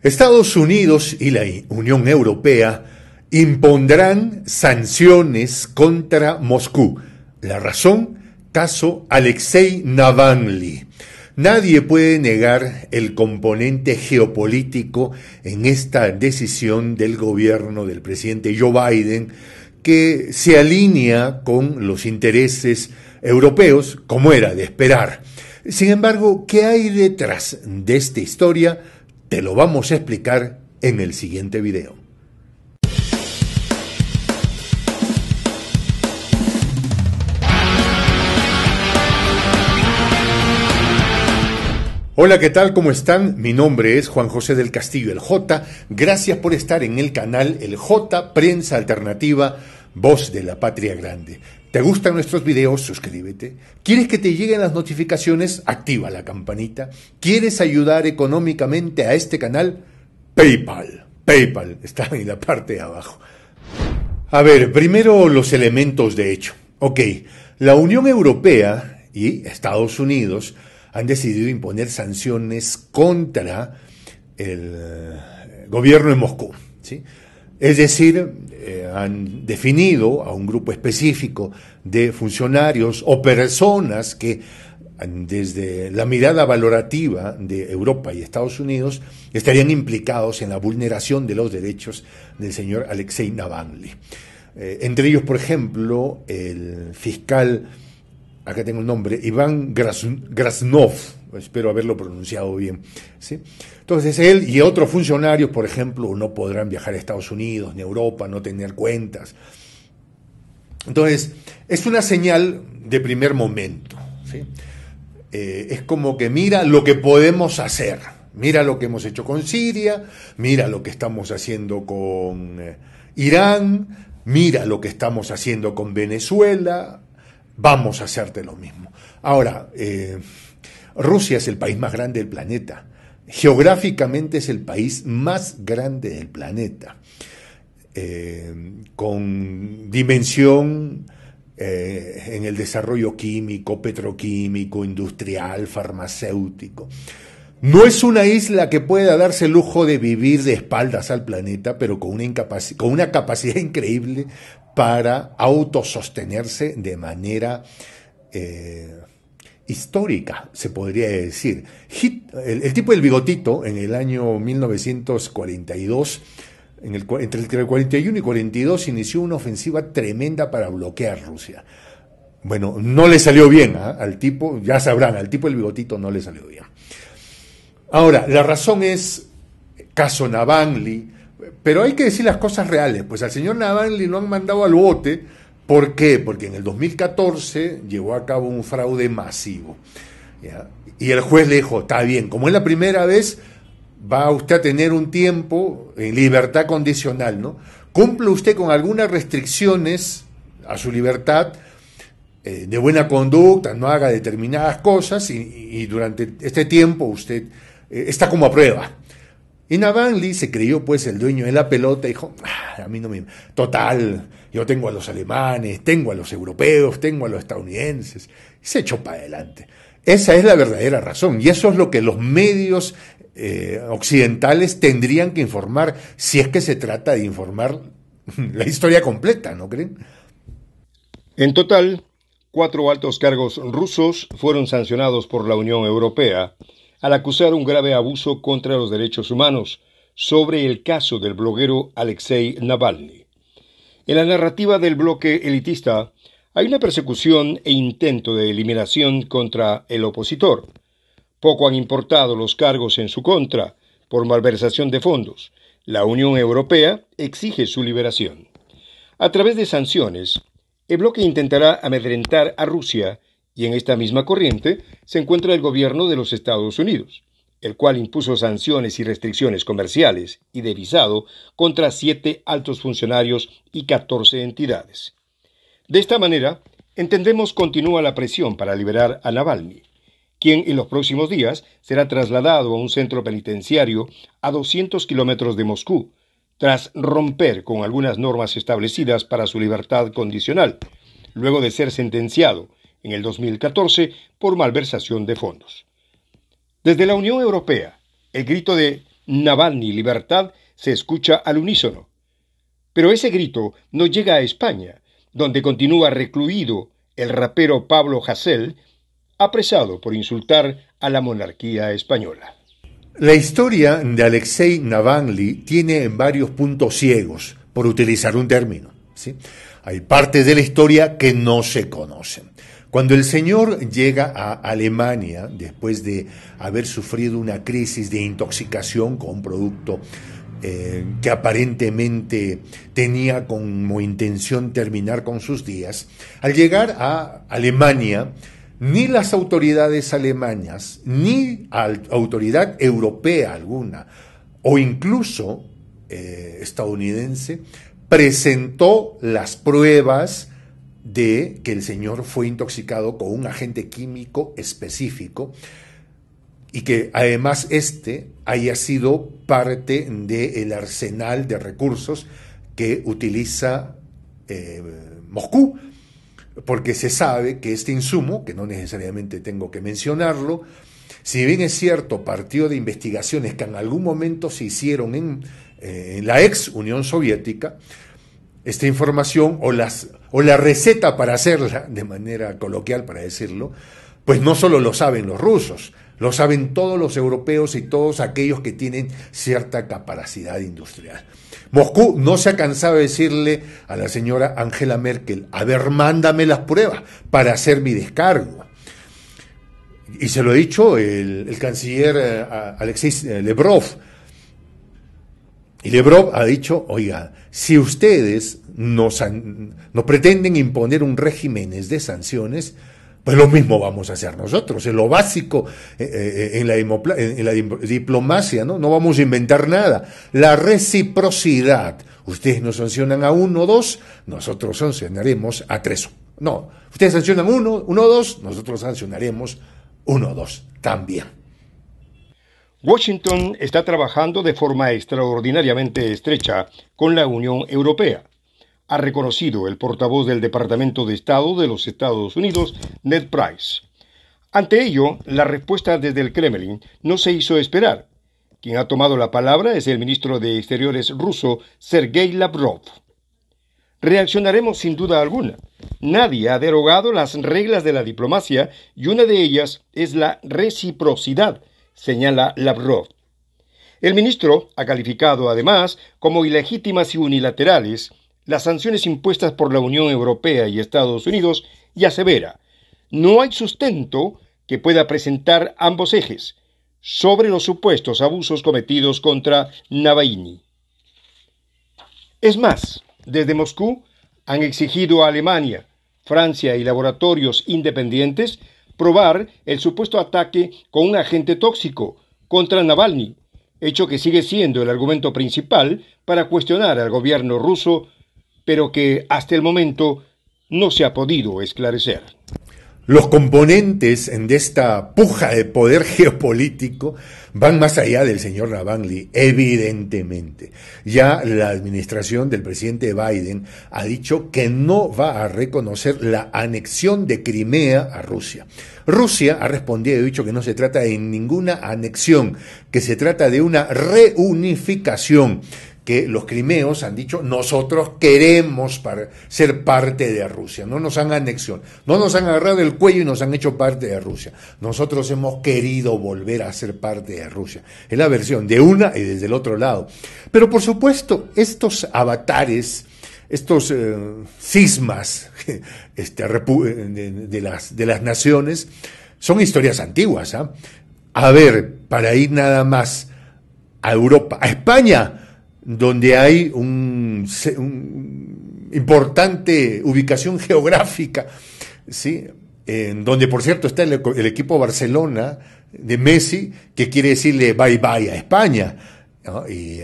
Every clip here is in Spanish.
Estados Unidos y la Unión Europea impondrán sanciones contra Moscú. La razón, caso Alexei Navalny. Nadie puede negar el componente geopolítico en esta decisión del gobierno del presidente Joe Biden que se alinea con los intereses europeos, como era de esperar. Sin embargo, ¿qué hay detrás de esta historia? Te lo vamos a explicar en el siguiente video. Hola, ¿qué tal? ¿Cómo están? Mi nombre es Juan José del Castillo, el J. Gracias por estar en el canal El J Prensa Alternativa voz de la patria grande. ¿Te gustan nuestros videos? Suscríbete. ¿Quieres que te lleguen las notificaciones? Activa la campanita. ¿Quieres ayudar económicamente a este canal? PayPal. PayPal está en la parte de abajo. A ver, primero los elementos de hecho. Ok, la Unión Europea y Estados Unidos han decidido imponer sanciones contra el gobierno en Moscú. ¿sí? Es decir, eh, han definido a un grupo específico de funcionarios o personas que desde la mirada valorativa de Europa y Estados Unidos estarían implicados en la vulneración de los derechos del señor Alexei Navalny. Eh, entre ellos, por ejemplo, el fiscal acá tengo el nombre, Iván Grasnov, espero haberlo pronunciado bien. Entonces él y otros funcionarios, por ejemplo, no podrán viajar a Estados Unidos ni a Europa, no tener cuentas. Entonces, es una señal de primer momento. Eh, es como que mira lo que podemos hacer, mira lo que hemos hecho con Siria, mira lo que estamos haciendo con eh, Irán, mira lo que estamos haciendo con Venezuela, vamos a hacerte lo mismo. Ahora, eh, Rusia es el país más grande del planeta. Geográficamente es el país más grande del planeta, eh, con dimensión eh, en el desarrollo químico, petroquímico, industrial, farmacéutico. No es una isla que pueda darse el lujo de vivir de espaldas al planeta, pero con una, con una capacidad increíble para autosostenerse de manera eh, histórica, se podría decir. el, tipo del bigotito en el año 1942, entre el 41 y 42, inició una ofensiva tremenda para bloquear Rusia. Bueno, no le salió bien ¿ah? al tipo, ya sabrán, al tipo del bigotito no le salió bien. Ahora, la razón es caso Navanli, pero hay que decir las cosas reales, pues al señor Navanli lo han mandado al bote, ¿por qué? Porque en el 2014 llevó a cabo un fraude masivo. Y el juez le dijo, está bien, como es la primera vez, va usted a tener un tiempo en libertad condicional, ¿no? Cumple usted con algunas restricciones a su libertad, eh, de buena conducta, no haga determinadas cosas y, y, durante este tiempo usted eh, está como a prueba. Y Navanli se creyó pues el dueño de la pelota y dijo, ah, a mí no me... Total, yo tengo a los alemanes, tengo a los europeos, tengo a los estadounidenses. Y se echó para adelante. Esa es la verdadera razón y eso es lo que los medios eh, occidentales tendrían que informar si es que se trata de informar la historia completa, ¿no creen? En total, cuatro altos cargos rusos fueron sancionados por la Unión Europea al acusar un grave abuso contra los derechos humanos sobre el caso del bloguero Alexei Navalny. En la narrativa del bloque elitista hay una persecución e intento de eliminación contra el opositor. Poco han importado los cargos en su contra por malversación de fondos. La Unión Europea exige su liberación. A través de sanciones, el bloque intentará amedrentar a Rusia y en esta misma corriente se encuentra el gobierno de los Estados Unidos, el cual impuso sanciones y restricciones comerciales y de visado contra siete altos funcionarios y 14 entidades. De esta manera, entendemos continúa la presión para liberar a Navalny, quien en los próximos días será trasladado a un centro penitenciario a 200 kilómetros de Moscú, tras romper con algunas normas establecidas para su libertad condicional, luego de ser sentenciado en el 2014 por malversación de fondos. Desde la Unión Europea, el grito de Navalny libertad se escucha al unísono. Pero ese grito no llega a España, donde continúa recluido el rapero Pablo Hassel, apresado por insultar a la monarquía española. La historia de Alexei Navalny tiene en varios puntos ciegos, por utilizar un término. Hay partes de la historia que no se conocen. Cuando el señor llega a Alemania, después de haber sufrido una crisis de intoxicación con un producto eh, que aparentemente tenía como intención terminar con sus días, al llegar a Alemania, ni las autoridades alemanas, ni autoridad europea alguna, o incluso eh, estadounidense, presentó las pruebas de que el señor fue intoxicado con un agente químico específico y que además este haya sido parte del arsenal de recursos que utiliza eh, Moscú, porque se sabe que este insumo, que no necesariamente tengo que mencionarlo, si bien es cierto, partió de investigaciones que en algún momento se hicieron en eh, la ex Unión Soviética, esta información o, las, o la receta para hacerla, de manera coloquial para decirlo, pues no solo lo saben los rusos, lo saben todos los europeos y todos aquellos que tienen cierta capacidad industrial. Moscú no se ha cansado de decirle a la señora Angela Merkel, a ver, mándame las pruebas para hacer mi descargo. Y se lo ha dicho el, el canciller eh, Alexis Lebrov, y Lebrov ha dicho, oiga, si ustedes nos, pretenden imponer un régimen de sanciones, pues lo mismo vamos a hacer nosotros, es lo básico eh, eh, en la, diplomacia, ¿no? No vamos a inventar nada. La reciprocidad. Ustedes nos sancionan a uno o dos, nosotros sancionaremos a tres. No, ustedes sancionan uno, uno o dos, nosotros sancionaremos uno o dos también. Washington está trabajando de forma extraordinariamente estrecha con la Unión Europea. Ha reconocido el portavoz del Departamento de Estado de los Estados Unidos, Ned Price. Ante ello, la respuesta desde el Kremlin no se hizo esperar. Quien ha tomado la palabra es el ministro de Exteriores ruso, Sergei Lavrov. Reaccionaremos sin duda alguna. Nadie ha derogado las reglas de la diplomacia y una de ellas es la reciprocidad señala Lavrov. El ministro ha calificado además como ilegítimas y unilaterales las sanciones impuestas por la Unión Europea y Estados Unidos y asevera, no hay sustento que pueda presentar ambos ejes sobre los supuestos abusos cometidos contra Navaini. Es más, desde Moscú han exigido a Alemania, Francia y laboratorios independientes probar el supuesto ataque con un agente tóxico contra Navalny, hecho que sigue siendo el argumento principal para cuestionar al gobierno ruso, pero que hasta el momento no se ha podido esclarecer. Los componentes de esta puja de poder geopolítico van más allá del señor Navalny, evidentemente. Ya la administración del presidente Biden ha dicho que no va a reconocer la anexión de Crimea a Rusia. Rusia ha respondido y ha dicho que no se trata de ninguna anexión, que se trata de una reunificación que los crimeos han dicho, nosotros queremos ser parte de Rusia, no nos han anexionado, no nos han agarrado el cuello y nos han hecho parte de Rusia. Nosotros hemos querido volver a ser parte de Rusia. Es la versión de una y desde el otro lado. Pero por supuesto, estos avatares, estos cismas eh, este, eh, de, las, de, las, naciones, son historias antiguas. ¿ah? A ver, para ir nada más a Europa, a España, donde hay una un importante ubicación geográfica, ¿sí? En donde por cierto está el, equipo Barcelona de Messi, que quiere decirle bye bye a España. Y,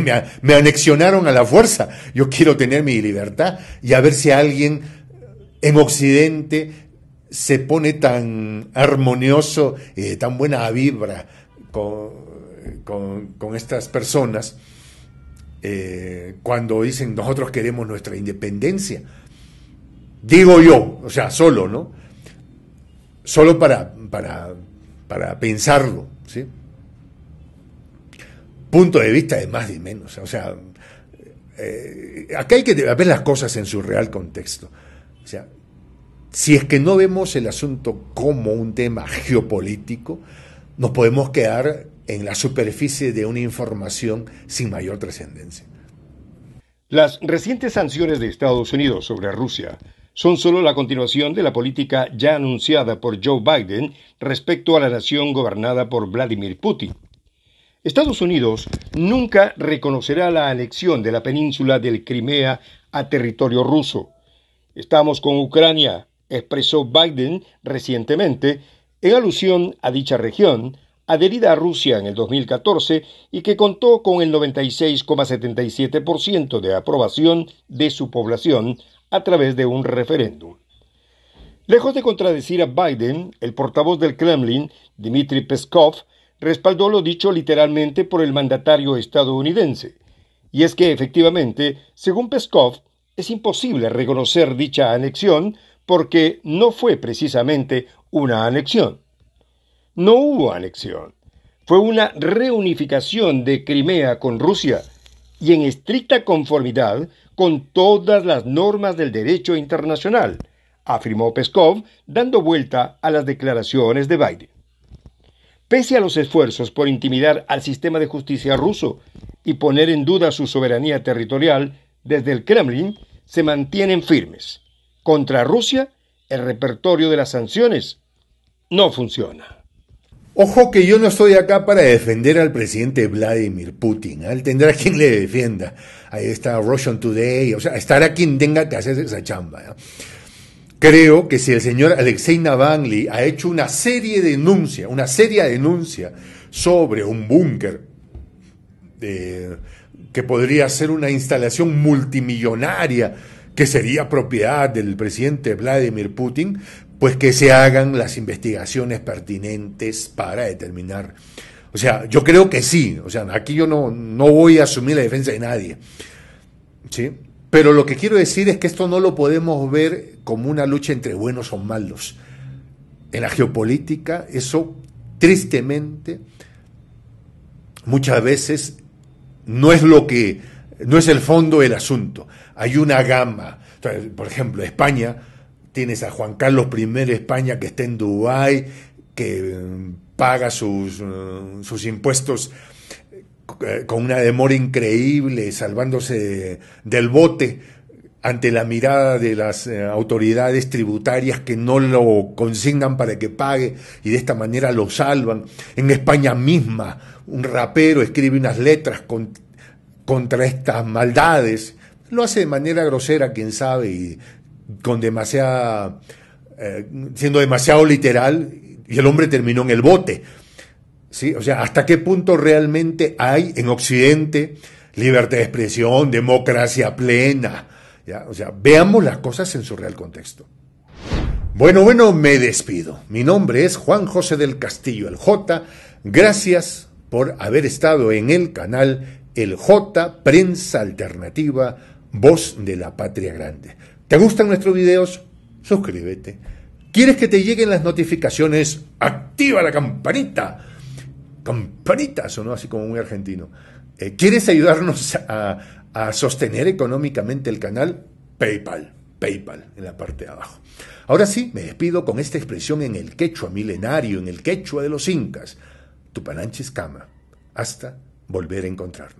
me, anexionaron a la fuerza. Yo quiero tener mi libertad y a ver si alguien en Occidente se pone tan armonioso, y de tan buena vibra con, con, estas personas eh, cuando dicen nosotros queremos nuestra independencia. Digo yo, o sea, solo, ¿no? Solo para, para, para pensarlo, ¿sí? Punto de vista de más y menos. O sea, eh, acá hay que ver las cosas en su real contexto. O sea, si es que no vemos el asunto como un tema geopolítico, nos podemos quedar en la superficie de una información sin mayor trascendencia. Las recientes sanciones de Estados Unidos sobre Rusia son solo la continuación de la política ya anunciada por Joe Biden respecto a la nación gobernada por Vladimir Putin. Estados Unidos nunca reconocerá la anexión de la península del Crimea a territorio ruso. Estamos con Ucrania, expresó Biden recientemente en alusión a dicha región, adherida a Rusia en el 2014 y que contó con el 96,77% de aprobación de su población a través de un referéndum. Lejos de contradecir a Biden, el portavoz del Kremlin, Dmitry Peskov, respaldó lo dicho literalmente por el mandatario estadounidense. Y es que efectivamente, según Peskov, es imposible reconocer dicha anexión porque no fue precisamente una anexión. No hubo anexión. Fue una reunificación de Crimea con Rusia y en estricta conformidad con todas las normas del derecho internacional, afirmó Peskov, dando vuelta a las declaraciones de Biden. Pese a los esfuerzos por intimidar al sistema de justicia ruso y poner en duda su soberanía territorial desde el Kremlin, se mantienen firmes. Contra Rusia, el repertorio de las sanciones no funciona. Ojo que yo no estoy acá para defender al presidente Vladimir Putin. ¿eh? Él tendrá quien le defienda. Ahí está Russian Today. O sea, estará quien tenga que hacer esa chamba. ¿eh? Creo que si el señor Alexei Navalny ha hecho una serie de denuncias, una seria denuncia sobre un búnker eh, que podría ser una instalación multimillonaria que sería propiedad del presidente Vladimir Putin, pues que se hagan las investigaciones pertinentes para determinar. O sea, yo creo que sí, o sea, aquí yo no, no voy a asumir la defensa de nadie, ¿sí? Pero lo que quiero decir es que esto no lo podemos ver como una lucha entre buenos o malos. En la geopolítica eso, tristemente, muchas veces no es lo que, no es el fondo del asunto. Hay una gama. por ejemplo, España tienes a Juan Carlos I de España que está en Dubái, que eh, paga sus, eh, sus impuestos eh, con una demora increíble, salvándose del bote ante la mirada de las autoridades tributarias que no lo consignan para que pague y de esta manera lo salvan. En España misma, un rapero escribe unas letras contra estas maldades. Lo hace de manera grosera, quién sabe, y con eh, siendo demasiado literal, y el hombre terminó en el bote. ¿Sí? O sea, ¿hasta qué punto realmente hay en Occidente libertad de expresión, democracia plena? O sea, veamos las cosas en su real contexto. Bueno, bueno, me despido. Mi nombre es Juan José del Castillo, el J. Gracias por haber estado en el canal El J Prensa Alternativa, Voz de la Patria Grande. ¿Te gustan nuestros videos? Suscríbete. ¿Quieres que te lleguen las notificaciones? Activa la campanita. Campanita, no? así como muy argentino. Eh, ¿Quieres ayudarnos a, sostener económicamente el canal? PayPal. PayPal en la parte de abajo. Ahora sí, me despido con esta expresión en el quechua milenario, en el quechua de los incas. Tupananchis cama. Hasta volver a encontrarnos.